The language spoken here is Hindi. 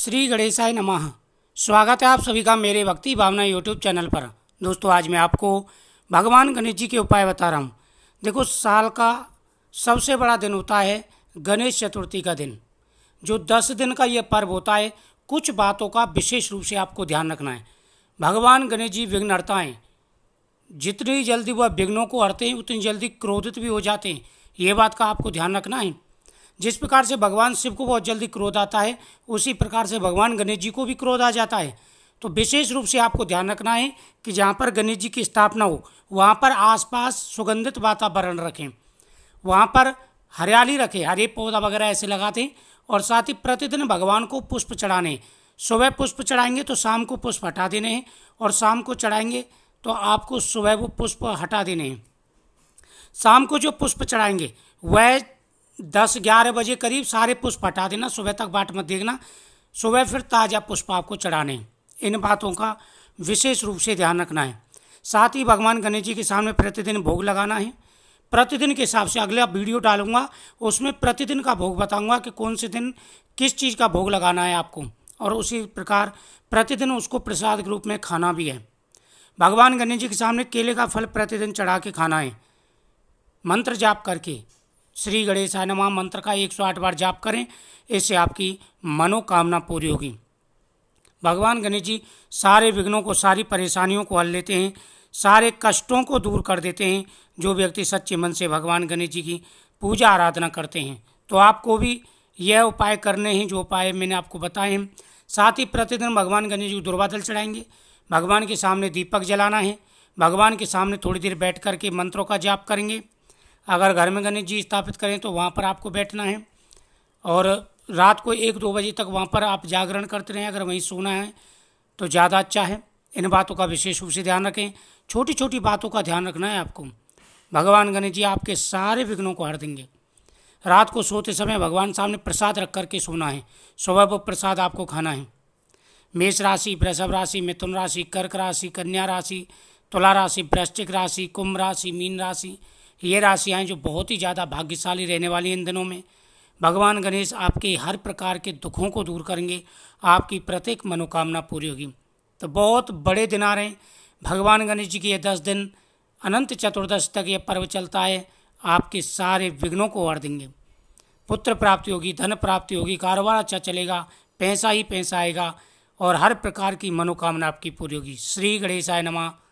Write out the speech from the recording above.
श्री गणेशाय नमः स्वागत है आप सभी का मेरे भक्ति भावना यूट्यूब चैनल पर दोस्तों आज मैं आपको भगवान गणेश जी के उपाय बता रहा हूँ देखो साल का सबसे बड़ा दिन होता है गणेश चतुर्थी का दिन जो दस दिन का यह पर्व होता है कुछ बातों का विशेष रूप से आपको ध्यान रखना है भगवान गणेश जी विघ्न हरता है जितनी जल्दी वह विघ्नों को हरते हैं उतनी जल्दी क्रोधित भी हो जाते हैं ये बात का आपको ध्यान रखना है जिस प्रकार से भगवान शिव को बहुत जल्दी क्रोध आता है उसी प्रकार से भगवान गणेश जी को भी क्रोध आ जाता है तो विशेष रूप से आपको ध्यान रखना है कि जहाँ पर गणेश जी की स्थापना हो वहाँ पर आसपास सुगंधित वातावरण रखें वहाँ पर हरियाली रखें हरे पौधा वगैरह ऐसे लगाते और साथ ही प्रतिदिन भगवान को पुष्प चढ़ाने सुबह पुष्प चढ़ाएंगे तो शाम को पुष्प हटा देने हैं और शाम को चढ़ाएंगे तो आपको सुबह वो पुष्प हटा देने हैं शाम को जो पुष्प चढ़ाएंगे वह दस ग्यारह बजे करीब सारे पुष्प हटा देना सुबह तक बाट मत देखना सुबह फिर ताज़ा पुष्प आपको चढ़ाने इन बातों का विशेष रूप से ध्यान रखना है साथ ही भगवान गणेश जी के सामने प्रतिदिन भोग लगाना है प्रतिदिन के हिसाब से अगला वीडियो डालूंगा उसमें प्रतिदिन का भोग बताऊंगा कि कौन से दिन किस चीज़ का भोग लगाना है आपको और उसी प्रकार प्रतिदिन उसको प्रसाद के रूप में खाना भी है भगवान गणेश जी के सामने केले का फल प्रतिदिन चढ़ा के खाना है मंत्र जाप करके श्री गणेश नमा मंत्र का एक सौ आठ बार जाप करें इससे आपकी मनोकामना पूरी होगी भगवान गणेश जी सारे विघ्नों को सारी परेशानियों को हल लेते हैं सारे कष्टों को दूर कर देते हैं जो व्यक्ति सच्चे मन से भगवान गणेश जी की पूजा आराधना करते हैं तो आपको भी यह उपाय करने हैं जो उपाय मैंने आपको बताए हैं साथ ही प्रतिदिन भगवान गणेश जी को दुर्वादल चढ़ाएंगे भगवान के सामने दीपक जलाना है भगवान के सामने थोड़ी देर बैठ करके मंत्रों का जाप करेंगे अगर घर में गणेश जी स्थापित करें तो वहाँ पर आपको बैठना है और रात को एक दो बजे तक वहाँ पर आप जागरण करते रहें अगर वहीं सोना है तो ज़्यादा अच्छा है इन बातों का विशेष रूप से ध्यान रखें छोटी छोटी बातों का ध्यान रखना है आपको भगवान गणेश जी आपके सारे विघ्नों को हर देंगे रात को सोते समय भगवान सामने प्रसाद रख करके सोना है सुबह वो प्रसाद आपको खाना है मेष राशि वृषभ राशि मिथुन राशि कर्क राशि कन्या राशि तुला राशि वृश्चिक राशि कुंभ राशि मीन राशि ये राशियाँ जो बहुत ही ज़्यादा भाग्यशाली रहने वाली इन दिनों में भगवान गणेश आपके हर प्रकार के दुखों को दूर करेंगे आपकी प्रत्येक मनोकामना पूरी होगी तो बहुत बड़े दिन आ रहे हैं भगवान गणेश जी के ये दस दिन अनंत चतुर्दश तक ये पर्व चलता है आपके सारे विघ्नों को हर देंगे पुत्र प्राप्ति होगी धन प्राप्ति होगी कारोबार अच्छा चलेगा पैसा ही पैसा आएगा और हर प्रकार की मनोकामना आपकी पूरी होगी श्री गणेशाय नमा